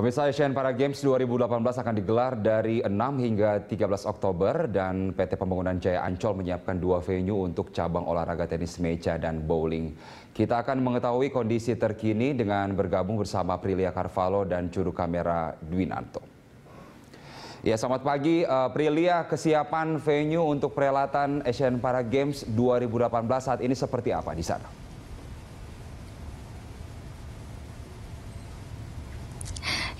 Pemirsa Asian Para Games 2018 akan digelar dari 6 hingga 13 Oktober dan PT Pembangunan Jaya Ancol menyiapkan dua venue untuk cabang olahraga tenis meja dan bowling. Kita akan mengetahui kondisi terkini dengan bergabung bersama Prilia Carvalho dan juru kamera Dwinanto. Ya, selamat pagi eh, Prilia, kesiapan venue untuk perhelatan Asian Para Games 2018 saat ini seperti apa di sana?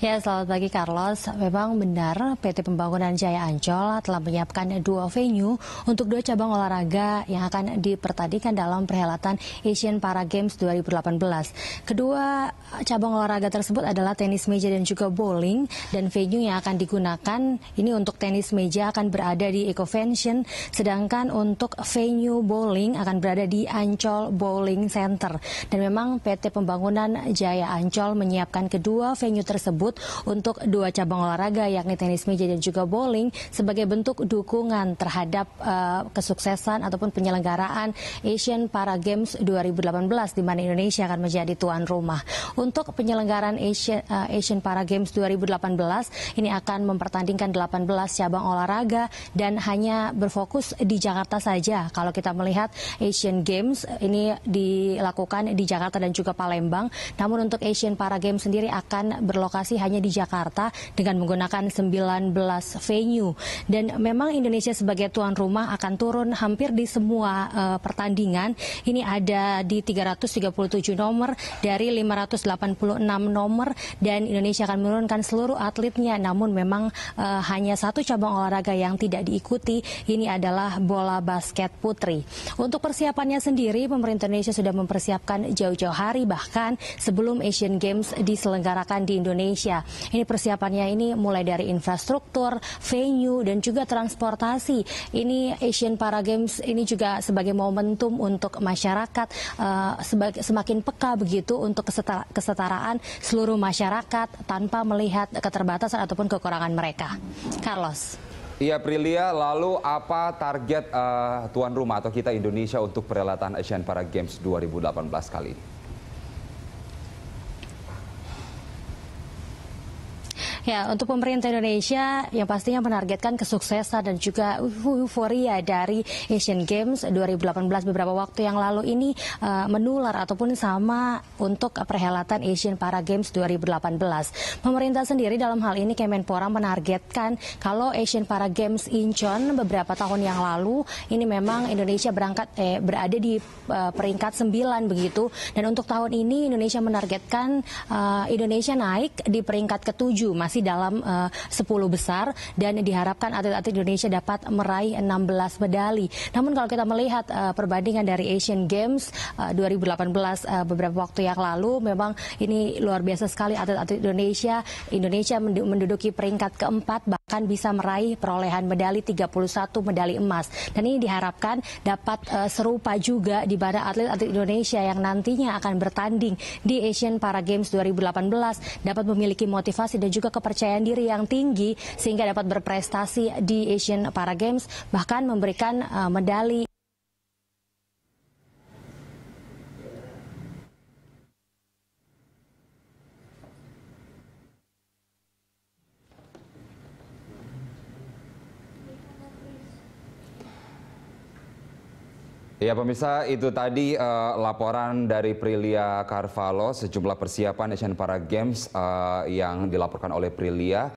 Ya, selamat pagi Carlos. Memang benar PT Pembangunan Jaya Ancol telah menyiapkan dua venue untuk dua cabang olahraga yang akan dipertandingkan dalam perhelatan Asian Para Games 2018. Kedua cabang olahraga tersebut adalah tenis meja dan juga bowling dan venue yang akan digunakan ini untuk tenis meja akan berada di Ecovention sedangkan untuk venue bowling akan berada di Ancol Bowling Center. Dan memang PT Pembangunan Jaya Ancol menyiapkan kedua venue tersebut tersebut untuk dua cabang olahraga yakni tenis meja dan juga bowling sebagai bentuk dukungan terhadap uh, kesuksesan ataupun penyelenggaraan Asian Para Games 2018 di mana Indonesia akan menjadi tuan rumah. Untuk penyelenggaraan Asian, uh, eh, Asian Para Games 2018 ini akan mempertandingkan 18 cabang olahraga dan hanya berfokus di Jakarta saja. Kalau kita melihat Asian Games ini dilakukan di Jakarta dan juga Palembang, namun untuk Asian Para Games sendiri akan berlokasi hanya di Jakarta dengan menggunakan 19 venue. Dan memang Indonesia sebagai tuan rumah akan turun hampir di semua uh, pertandingan. Ini ada di 337 nomor dari 586 nomor dan Indonesia akan menurunkan seluruh atletnya. Namun memang uh, hanya satu cabang olahraga yang tidak diikuti. Ini adalah bola basket putri. Untuk persiapannya sendiri, pemerintah Indonesia sudah mempersiapkan jauh-jauh hari bahkan sebelum Asian Games diselenggarakan di Indonesia. Indonesia. Ini persiapannya ini mulai dari infrastruktur, venue, dan juga transportasi. Ini Asian Para Games ini juga sebagai momentum untuk masyarakat eh, semakin peka begitu untuk kesetaraan seluruh masyarakat tanpa melihat keterbatasan ataupun kekurangan mereka. Carlos. Iya Prilia, lalu apa target uh, tuan rumah atau kita Indonesia untuk perhelatan Asian Para Games 2018 kali ini? Ya, untuk pemerintah Indonesia yang pastinya menargetkan kesuksesan dan juga euforia dari Asian Games 2018 beberapa waktu yang lalu ini uh, menular ataupun sama untuk perhelatan Asian Para Games 2018. Pemerintah sendiri dalam hal ini Kemenpora menargetkan kalau Asian Para Games Incheon beberapa tahun yang lalu ini memang Indonesia berangkat eh, berada di uh, peringkat 9 begitu dan untuk tahun ini Indonesia menargetkan uh, Indonesia naik di peringkat ketujuh Mas berprestasi dalam eh, uh, 10 besar dan diharapkan atlet-atlet Indonesia dapat meraih 16 medali. Namun kalau kita melihat uh, perbandingan dari Asian Games uh, 2018 uh, beberapa waktu yang lalu memang ini luar biasa sekali atlet-atlet Indonesia. Indonesia menduduki peringkat keempat bahkan bisa meraih perolehan medali 31 medali emas. Dan ini diharapkan dapat uh, serupa juga di mana atlet-atlet Indonesia yang nantinya akan bertanding di Asian Para Games 2018 dapat memiliki motivasi dan juga ke kepercayaan diri yang tinggi sehingga dapat berprestasi di Asian Para Games bahkan memberikan uh, medali Ya pemirsa itu tadi uh, laporan dari Prilia Carvalho sejumlah persiapan Asian Para Games uh, yang dilaporkan oleh Prilia.